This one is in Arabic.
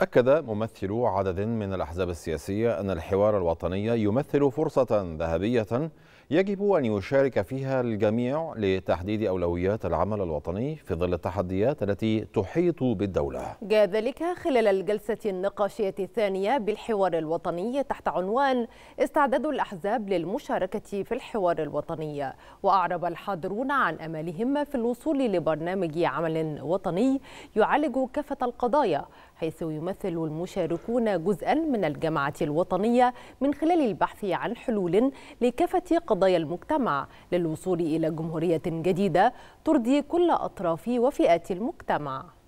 أكد ممثلو عدد من الأحزاب السياسية أن الحوار الوطني يمثل فرصة ذهبية يجب أن يشارك فيها الجميع لتحديد أولويات العمل الوطني في ظل التحديات التي تحيط بالدولة جاء ذلك خلال الجلسة النقاشية الثانية بالحوار الوطني تحت عنوان استعداد الأحزاب للمشاركة في الحوار الوطني وأعرب الحاضرون عن أمالهم في الوصول لبرنامج عمل وطني يعالج كافة القضايا حيث يمثل يمثل المشاركون جزءا من الجامعة الوطنية من خلال البحث عن حلول لكافة قضايا المجتمع للوصول إلى جمهورية جديدة ترضي كل أطراف وفئات المجتمع